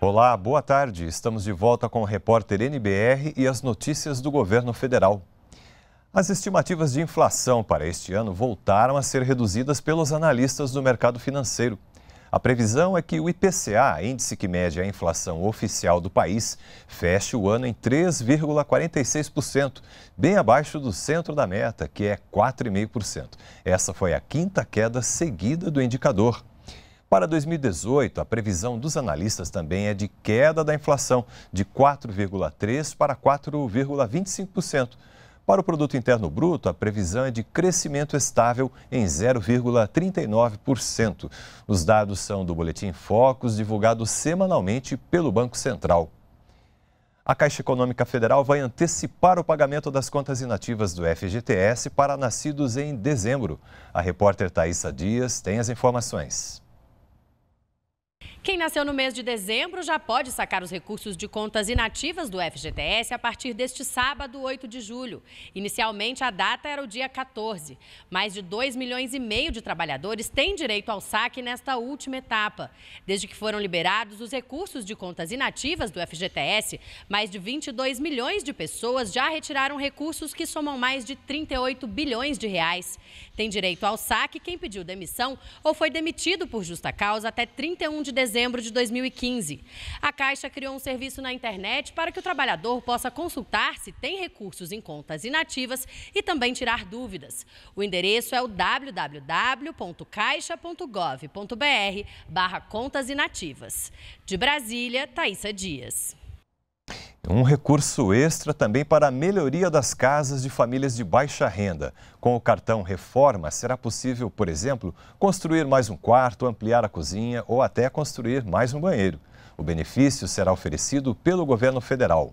Olá, boa tarde. Estamos de volta com o repórter NBR e as notícias do governo federal. As estimativas de inflação para este ano voltaram a ser reduzidas pelos analistas do mercado financeiro. A previsão é que o IPCA, índice que mede a inflação oficial do país, feche o ano em 3,46%, bem abaixo do centro da meta, que é 4,5%. Essa foi a quinta queda seguida do indicador. Para 2018, a previsão dos analistas também é de queda da inflação, de 4,3% para 4,25%. Para o Produto Interno Bruto, a previsão é de crescimento estável em 0,39%. Os dados são do Boletim Focus, divulgado semanalmente pelo Banco Central. A Caixa Econômica Federal vai antecipar o pagamento das contas inativas do FGTS para nascidos em dezembro. A repórter Thaisa Dias tem as informações. Quem nasceu no mês de dezembro já pode sacar os recursos de contas inativas do FGTS a partir deste sábado, 8 de julho. Inicialmente, a data era o dia 14. Mais de 2 milhões e meio de trabalhadores têm direito ao saque nesta última etapa. Desde que foram liberados os recursos de contas inativas do FGTS, mais de 22 milhões de pessoas já retiraram recursos que somam mais de 38 bilhões de reais. Tem direito ao saque quem pediu demissão ou foi demitido por justa causa até 31 de dezembro dezembro de 2015. A Caixa criou um serviço na internet para que o trabalhador possa consultar se tem recursos em contas inativas e também tirar dúvidas. O endereço é o www.caixa.gov.br barra contas inativas. De Brasília, Thaisa Dias. Então, um recurso extra também para a melhoria das casas de famílias de baixa renda. Com o cartão Reforma, será possível, por exemplo, construir mais um quarto, ampliar a cozinha ou até construir mais um banheiro. O benefício será oferecido pelo governo federal.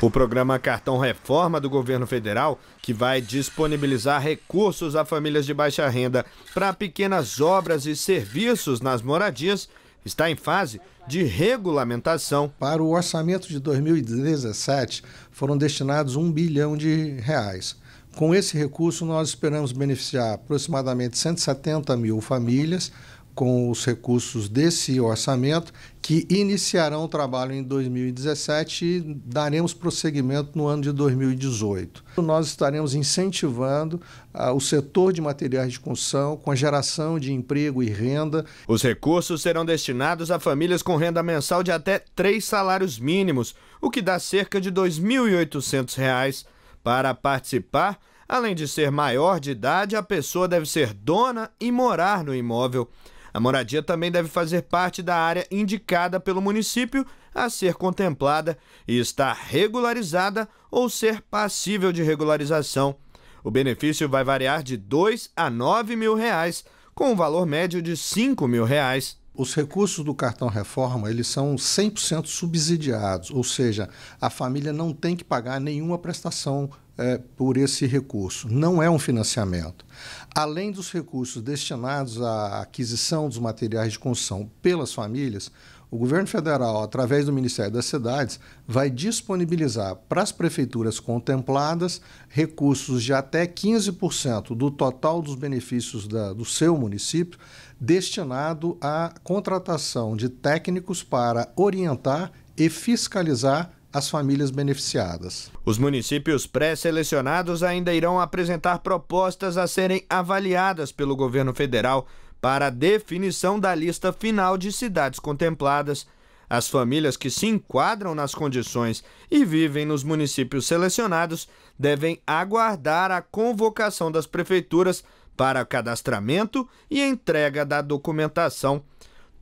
O programa Cartão Reforma do governo federal, que vai disponibilizar recursos a famílias de baixa renda para pequenas obras e serviços nas moradias, está em fase de regulamentação. Para o orçamento de 2017, foram destinados um bilhão de reais. Com esse recurso, nós esperamos beneficiar aproximadamente 170 mil famílias, com os recursos desse orçamento, que iniciarão o trabalho em 2017 e daremos prosseguimento no ano de 2018. Nós estaremos incentivando ah, o setor de materiais de construção com a geração de emprego e renda. Os recursos serão destinados a famílias com renda mensal de até três salários mínimos, o que dá cerca de R$ 2.800 para participar. Além de ser maior de idade, a pessoa deve ser dona e morar no imóvel. A moradia também deve fazer parte da área indicada pelo município a ser contemplada e estar regularizada ou ser passível de regularização. O benefício vai variar de R$ 2 a R$ 9 mil, reais, com um valor médio de R$ 5 mil. Reais os recursos do cartão reforma, eles são 100% subsidiados, ou seja, a família não tem que pagar nenhuma prestação é, por esse recurso. Não é um financiamento. Além dos recursos destinados à aquisição dos materiais de construção pelas famílias, o governo federal, através do Ministério das Cidades, vai disponibilizar para as prefeituras contempladas recursos de até 15% do total dos benefícios da, do seu município, destinado à contratação de técnicos para orientar e fiscalizar as famílias beneficiadas. Os municípios pré-selecionados ainda irão apresentar propostas a serem avaliadas pelo governo federal para a definição da lista final de cidades contempladas. As famílias que se enquadram nas condições e vivem nos municípios selecionados devem aguardar a convocação das prefeituras para cadastramento e entrega da documentação.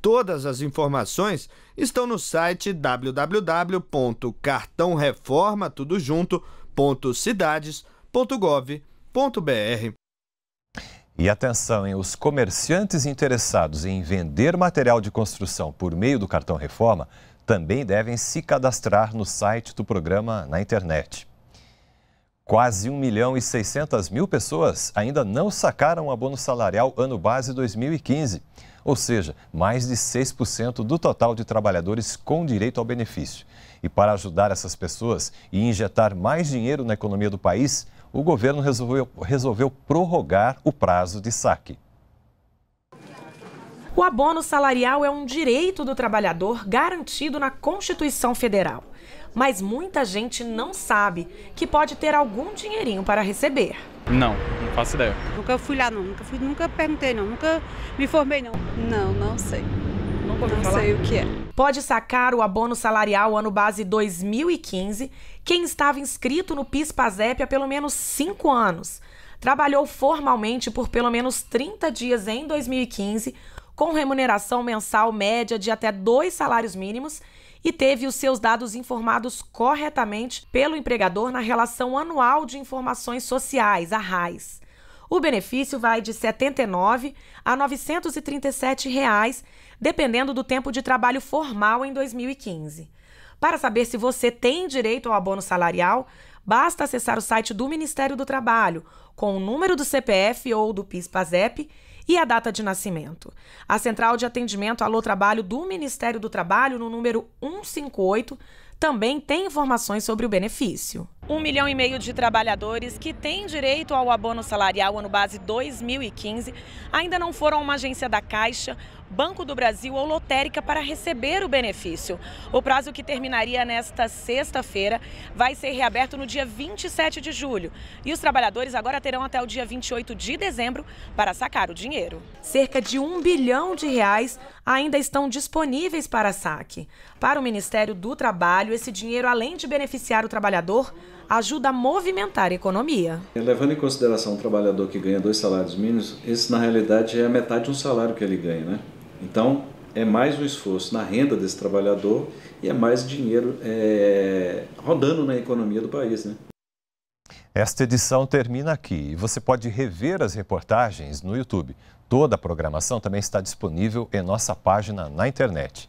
Todas as informações estão no site www.cartãoreformatudojunto.cidades.gov.br. E atenção, hein? os comerciantes interessados em vender material de construção por meio do cartão reforma também devem se cadastrar no site do programa na internet. Quase 1 milhão e 600 mil pessoas ainda não sacaram o abono salarial ano base 2015, ou seja, mais de 6% do total de trabalhadores com direito ao benefício. E para ajudar essas pessoas e injetar mais dinheiro na economia do país, o governo resolveu, resolveu prorrogar o prazo de saque. O abono salarial é um direito do trabalhador garantido na Constituição Federal. Mas muita gente não sabe que pode ter algum dinheirinho para receber. Não, não faço ideia. Nunca fui lá, não. Nunca, fui, nunca perguntei, não. Nunca me formei, não. Não, não sei. Não, não sei o que é pode sacar o abono salarial ano base 2015 quem estava inscrito no PIS/PASEP há pelo menos 5 anos, trabalhou formalmente por pelo menos 30 dias em 2015 com remuneração mensal média de até dois salários mínimos e teve os seus dados informados corretamente pelo empregador na Relação Anual de Informações Sociais, a RAIS. O benefício vai de R$ 79 a R$ 937, reais, dependendo do tempo de trabalho formal em 2015. Para saber se você tem direito ao abono salarial, basta acessar o site do Ministério do Trabalho com o número do CPF ou do PIS/PASEP e a data de nascimento. A Central de Atendimento Alô Trabalho do Ministério do Trabalho, no número 158, também tem informações sobre o benefício. Um milhão e meio de trabalhadores que têm direito ao abono salarial ano base 2015 ainda não foram a uma agência da Caixa, Banco do Brasil ou Lotérica para receber o benefício. O prazo que terminaria nesta sexta-feira vai ser reaberto no dia 27 de julho. E os trabalhadores agora terão até o dia 28 de dezembro para sacar o dinheiro. Cerca de um bilhão de reais ainda estão disponíveis para saque. Para o Ministério do Trabalho, esse dinheiro, além de beneficiar o trabalhador, ajuda a movimentar a economia. Levando em consideração um trabalhador que ganha dois salários mínimos, esse na realidade é a metade de um salário que ele ganha, né? Então é mais um esforço na renda desse trabalhador e é mais dinheiro é, rodando na economia do país, né? Esta edição termina aqui você pode rever as reportagens no YouTube. Toda a programação também está disponível em nossa página na internet.